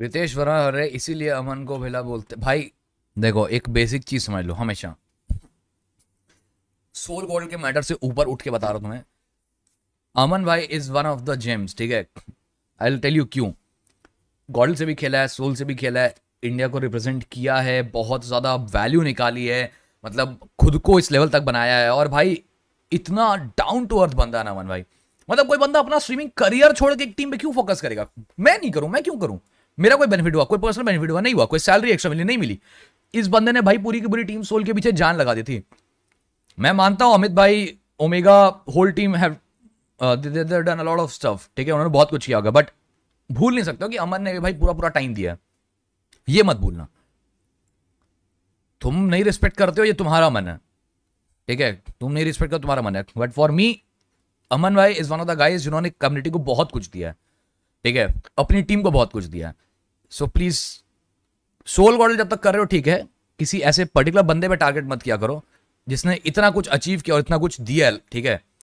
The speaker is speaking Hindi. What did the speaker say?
रितेश वर्मा हरे इसीलिए अमन को भेला बोलते भाई देखो एक बेसिक चीज समझ लो हमेशा सोल गोल्ड के मैटर से ऊपर उठ के बता रहा तुम्हें अमन भाई is one of the gems ठीक है आई टेल यू क्यों गोल्ड से भी खेला है सोल से भी खेला है इंडिया को रिप्रेजेंट किया है बहुत ज़्यादा वैल्यू निकाली है मतलब खुद को इस लेवल तक बनाया है और भाई इतना डाउन टू अर्थ बंदा ना अमन भाई मतलब कोई बंदा अपना स्विमिंग करियर छोड़ के एक टीम पे क्यों फोकस करेगा मैं नहीं करूं मैं क्यों करूं मेरा कोई बेनिफिट हुआ कोई पर्सनल बेनिफिट हुआ नहीं हुआ कोई सैलरी एक्स्ट्रा मिली नहीं मिली इस बंदे ने भाई पूरी की पूरी टीम सोल के पीछे जान लगा दी थी मैं मानता हूं अमित भाई omega whole team have done lot of stuff ठीक है उन्होंने बहुत कुछ किया होगा बट भूल नहीं सकते कि अमन ने भाई पूरा पूरा टाइम दिया ये मत भूलना तुम नहीं रिस्पेक्ट करते हो ये तुम्हारा मन है ठीक है तुम नहीं रिस्पेक्ट करो तुम्हारा मन है बट फॉर मी अमन भाई is one of the guys जिन्होंने कम्युनिटी को बहुत कुछ दिया है ठीक है अपनी टीम को बहुत कुछ दिया है सो प्लीज सोल गॉडल जब तक कर रहे हो ठीक है किसी ऐसे पर्टिकुलर बंदे पे टारगेट मत किया करो जिसने इतना कुछ अचीव किया और इतना कुछ दिया ठीक है